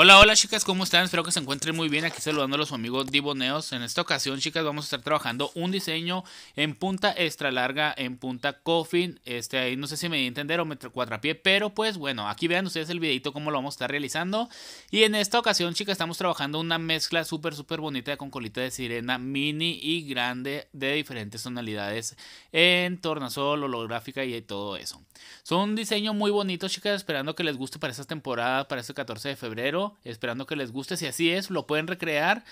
Hola, hola chicas, ¿cómo están? Espero que se encuentren muy bien. Aquí saludando a los amigos Diboneos En esta ocasión, chicas, vamos a estar trabajando un diseño en punta extra larga, en punta coffin. Este, ahí no sé si me voy a entender o me cuatrapié, pero pues bueno, aquí vean ustedes el videito cómo lo vamos a estar realizando. Y en esta ocasión, chicas, estamos trabajando una mezcla súper, súper bonita con colita de sirena mini y grande de diferentes tonalidades en tornasol, holográfica y todo eso. Son un diseño muy bonito, chicas, esperando que les guste para esta temporada, para este 14 de febrero esperando que les guste. Si así es, lo pueden recrear.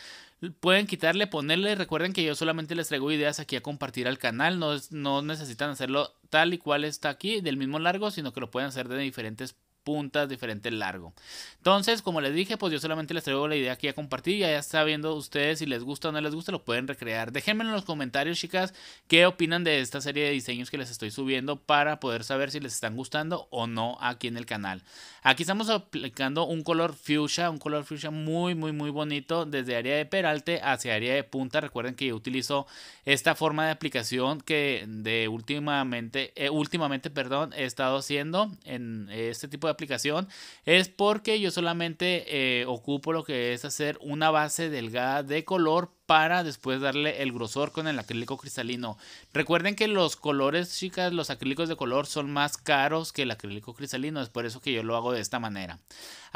Pueden quitarle, ponerle. Recuerden que yo solamente les traigo ideas aquí a compartir al canal. No, no necesitan hacerlo tal y cual está aquí, del mismo largo, sino que lo pueden hacer de diferentes puntas, diferente largo. Entonces, como les dije, pues yo solamente les traigo la idea aquí a compartir. Ya está viendo ustedes si les gusta o no les gusta, lo pueden recrear. Déjenme en los comentarios, chicas, qué opinan de esta serie de diseños que les estoy subiendo para poder saber si les están gustando o no aquí en el canal. Aquí estamos aplicando un color fuchsia, un color fuchsia muy, muy, muy bonito desde área de peralte hacia área de punta. Recuerden que yo utilizo esta forma de aplicación que de últimamente, eh, últimamente, perdón, he estado haciendo en este tipo de aplicación es porque yo solamente eh, ocupo lo que es hacer una base delgada de color para después darle el grosor con el acrílico cristalino. Recuerden que los colores, chicas, los acrílicos de color son más caros que el acrílico cristalino, es por eso que yo lo hago de esta manera.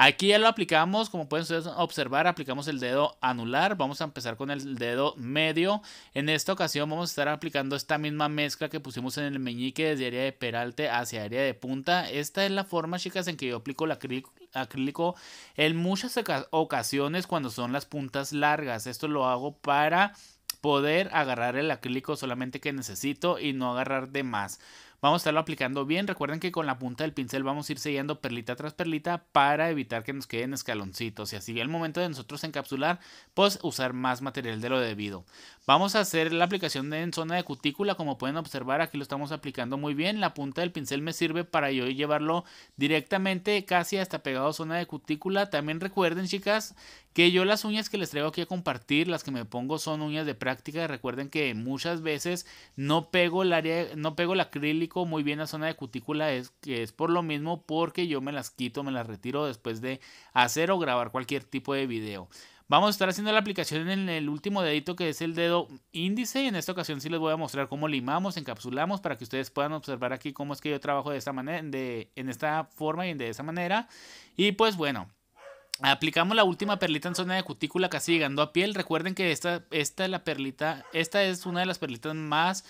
Aquí ya lo aplicamos, como pueden ustedes observar, aplicamos el dedo anular. Vamos a empezar con el dedo medio. En esta ocasión vamos a estar aplicando esta misma mezcla que pusimos en el meñique desde área de peralte hacia área de punta. Esta es la forma, chicas, en que yo aplico el acrílico, acrílico en muchas ocasiones cuando son las puntas largas. Esto lo hago para poder agarrar el acrílico solamente que necesito y no agarrar de más. Vamos a estarlo aplicando bien. Recuerden que con la punta del pincel vamos a ir sellando perlita tras perlita para evitar que nos queden escaloncitos. Y así al momento de nosotros encapsular, pues usar más material de lo debido. Vamos a hacer la aplicación en zona de cutícula. Como pueden observar, aquí lo estamos aplicando muy bien. La punta del pincel me sirve para yo llevarlo directamente casi hasta pegado a zona de cutícula. También recuerden, chicas, que yo las uñas que les traigo aquí a compartir, las que me pongo son uñas de práctica. Recuerden que muchas veces no pego el área, no pego el acrílico muy bien la zona de cutícula, es que es por lo mismo porque yo me las quito, me las retiro después de hacer o grabar cualquier tipo de video. Vamos a estar haciendo la aplicación en el último dedito que es el dedo índice. En esta ocasión sí les voy a mostrar cómo limamos, encapsulamos para que ustedes puedan observar aquí cómo es que yo trabajo de esta manera, de, en esta forma y de esa manera. Y pues bueno, Aplicamos la última perlita en zona de cutícula casi llegando a piel. Recuerden que esta, esta, es la perlita, esta es una de las perlitas más,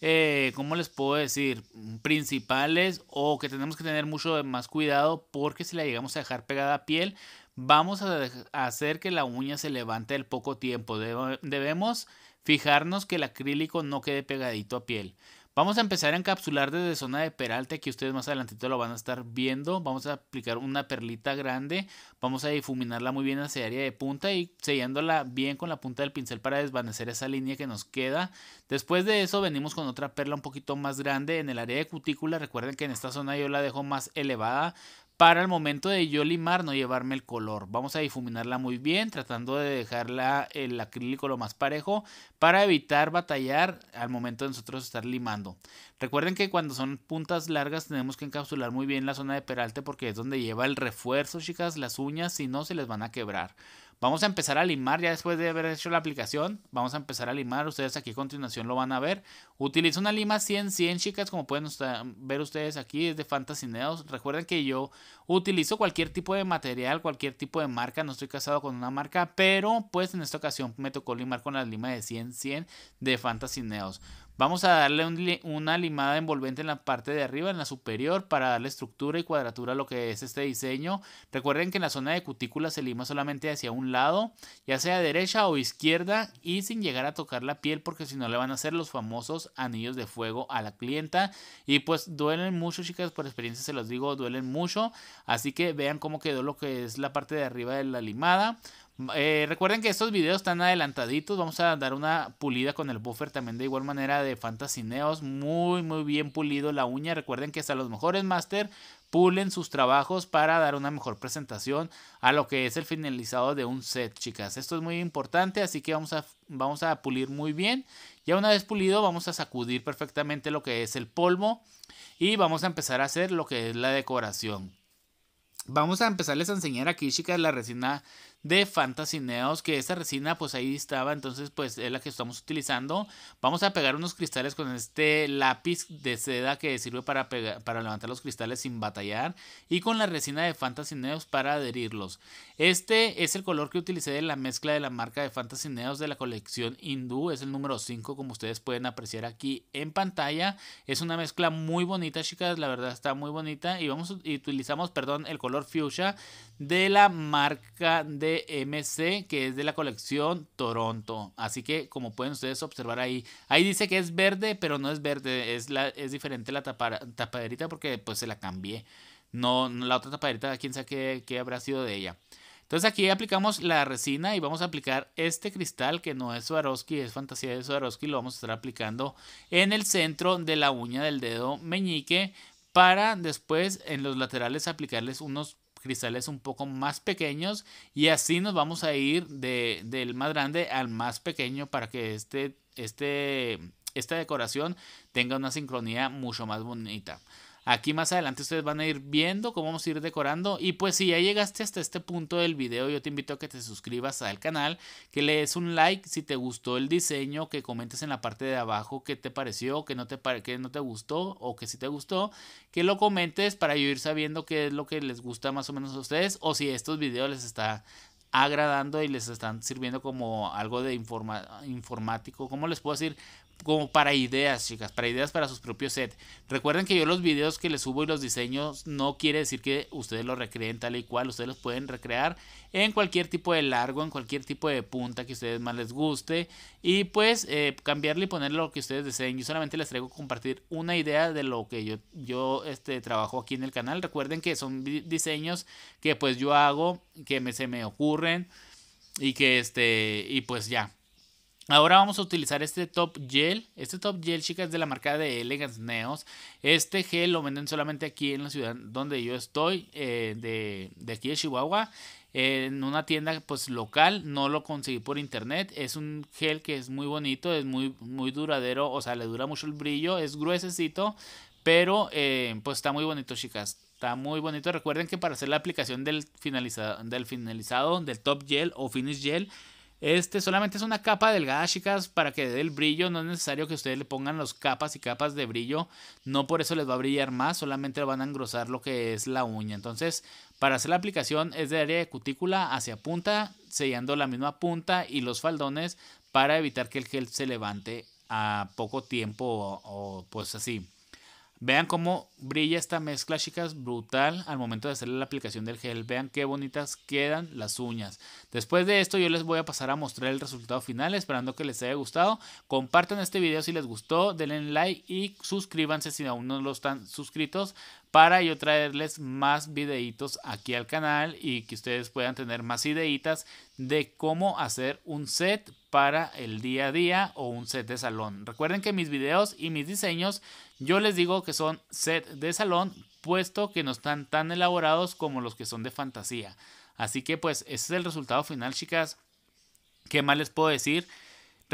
eh, ¿cómo les puedo decir? Principales o que tenemos que tener mucho más cuidado porque si la llegamos a dejar pegada a piel, vamos a hacer que la uña se levante al poco tiempo. Debemos fijarnos que el acrílico no quede pegadito a piel. Vamos a empezar a encapsular desde zona de peralte, que ustedes más adelantito lo van a estar viendo. Vamos a aplicar una perlita grande, vamos a difuminarla muy bien hacia área de punta y sellándola bien con la punta del pincel para desvanecer esa línea que nos queda. Después de eso venimos con otra perla un poquito más grande en el área de cutícula. Recuerden que en esta zona yo la dejo más elevada para el momento de yo limar no llevarme el color. Vamos a difuminarla muy bien tratando de dejarla el acrílico lo más parejo para evitar batallar al momento de nosotros estar limando. Recuerden que cuando son puntas largas tenemos que encapsular muy bien la zona de peralte porque es donde lleva el refuerzo chicas las uñas si no se les van a quebrar. Vamos a empezar a limar ya después de haber hecho la aplicación. Vamos a empezar a limar. Ustedes aquí a continuación lo van a ver. Utilizo una lima 100-100, chicas, como pueden ver ustedes aquí. Es de Fantasineos. Recuerden que yo utilizo cualquier tipo de material, cualquier tipo de marca. No estoy casado con una marca, pero pues en esta ocasión me tocó limar con la lima de 100-100 de Fantasineos. Vamos a darle una limada envolvente en la parte de arriba, en la superior, para darle estructura y cuadratura a lo que es este diseño. Recuerden que en la zona de cutícula se lima solamente hacia un lado, ya sea derecha o izquierda, y sin llegar a tocar la piel porque si no le van a hacer los famosos anillos de fuego a la clienta. Y pues duelen mucho, chicas, por experiencia se los digo, duelen mucho. Así que vean cómo quedó lo que es la parte de arriba de la limada. Eh, recuerden que estos videos están adelantaditos. Vamos a dar una pulida con el buffer también de igual manera de Fantasineos. Muy, muy bien pulido la uña. Recuerden que hasta los mejores master pulen sus trabajos para dar una mejor presentación a lo que es el finalizado de un set, chicas. Esto es muy importante, así que vamos a, vamos a pulir muy bien. Ya una vez pulido, vamos a sacudir perfectamente lo que es el polvo y vamos a empezar a hacer lo que es la decoración. Vamos a empezarles a enseñar aquí, chicas, la resina de Fantasy Neos, que esta resina pues ahí estaba, entonces pues es la que estamos utilizando. Vamos a pegar unos cristales con este lápiz de seda que sirve para, pegar, para levantar los cristales sin batallar y con la resina de Fantasy Neos para adherirlos. Este es el color que utilicé de la mezcla de la marca de Fantasy Neos de la colección Hindú, es el número 5 como ustedes pueden apreciar aquí en pantalla. Es una mezcla muy bonita chicas, la verdad está muy bonita y vamos y utilizamos, perdón, el color fuchsia de la marca de MC que es de la colección Toronto. Así que como pueden ustedes observar ahí, ahí dice que es verde, pero no es verde, es, la, es diferente la tapaderita porque pues se la cambié. No, la otra tapaderita, quién sabe qué, qué habrá sido de ella. Entonces aquí aplicamos la resina y vamos a aplicar este cristal que no es Swarovski, es fantasía de Swarovski, lo vamos a estar aplicando en el centro de la uña del dedo meñique para después en los laterales aplicarles unos cristales un poco más pequeños y así nos vamos a ir del más grande al más pequeño para que este, este, esta decoración tenga una sincronía mucho más bonita. Aquí más adelante ustedes van a ir viendo cómo vamos a ir decorando. Y pues si ya llegaste hasta este punto del video, yo te invito a que te suscribas al canal, que le des un like si te gustó el diseño, que comentes en la parte de abajo qué te pareció, que no te, no te gustó o que si sí te gustó, que lo comentes para yo ir sabiendo qué es lo que les gusta más o menos a ustedes o si estos videos les está agradando y les están sirviendo como algo de informático, ¿cómo les puedo decir? como para ideas, chicas, para ideas para sus propios sets. Recuerden que yo los videos que les subo y los diseños no quiere decir que ustedes los recreen tal y cual, ustedes los pueden recrear en cualquier tipo de largo, en cualquier tipo de punta que a ustedes más les guste y pues eh, cambiarle y poner lo que ustedes deseen. Yo solamente les traigo compartir una idea de lo que yo, yo este, trabajo aquí en el canal. Recuerden que son diseños que pues yo hago, que me, se me ocurren y que este, y pues ya. Ahora vamos a utilizar este top gel. Este top gel, chicas, es de la marca de Elegance Neos. Este gel lo venden solamente aquí en la ciudad donde yo estoy, eh, de, aquí de Chihuahua. en una tienda pues local, no lo conseguí por internet. Es un gel que es muy bonito, es muy, muy duradero, o sea, le dura mucho el brillo, es gruesecito, pero eh, pues está muy bonito, chicas. Está muy bonito. Recuerden que para hacer la aplicación del finalizado, del, finalizado, del top gel o finish gel, este solamente es una capa delgada, chicas, para que dé el brillo. No es necesario que ustedes le pongan las capas y capas de brillo. No por eso les va a brillar más, solamente van a engrosar lo que es la uña. Entonces, para hacer la aplicación es de área de cutícula hacia punta, sellando la misma punta y los faldones para evitar que el gel se levante a poco tiempo o pues así. Vean cómo brilla esta mezcla, chicas, brutal al momento de hacerle la aplicación del gel. Vean qué bonitas quedan las uñas. Después de esto yo les voy a pasar a mostrar el resultado final, esperando que les haya gustado. Compartan este video si les gustó, denle like y suscríbanse si aún no lo están suscritos para yo traerles más videitos aquí al canal y que ustedes puedan tener más ideitas de cómo hacer un set para el día a día o un set de salón. Recuerden que mis videos y mis diseños yo les digo que son set de salón puesto que no están tan elaborados como los que son de fantasía. Así que pues ese es el resultado final chicas. ¿Qué más les puedo decir?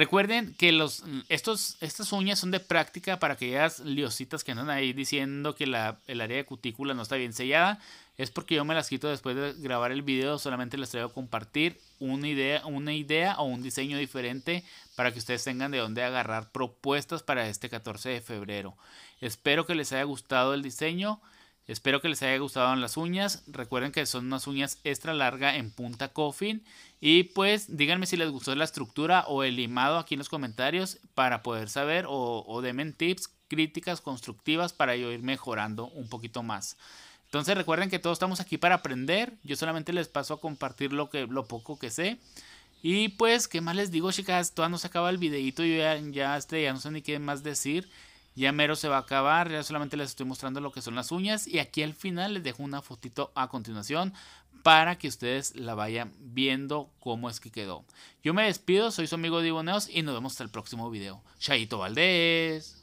Recuerden que los, estas uñas son de práctica para aquellas liositas que andan ahí diciendo que el área de cutícula no está bien sellada. Es porque yo me las quito después de grabar el video. Solamente les traigo a compartir una idea, una idea o un diseño diferente para que ustedes tengan de dónde agarrar propuestas para este 14 de febrero. Espero que les haya gustado el diseño. Espero que les haya gustado las uñas. Recuerden que son unas uñas extra larga en punta coffin. Y pues díganme si les gustó la estructura o el limado aquí en los comentarios para poder saber o, o denme tips, críticas constructivas para yo ir mejorando un poquito más. Entonces recuerden que todos estamos aquí para aprender. Yo solamente les paso a compartir lo, que, lo poco que sé. Y pues, ¿qué más les digo, chicas? Todavía no se acaba el videito. Yo ya, ya, este, ya no sé ni qué más decir. Ya mero se va a acabar, ya solamente les estoy mostrando lo que son las uñas y aquí al final les dejo una fotito a continuación para que ustedes la vayan viendo cómo es que quedó. Yo me despido, soy su amigo Diboneos y nos vemos hasta el próximo video. Chaito Valdés.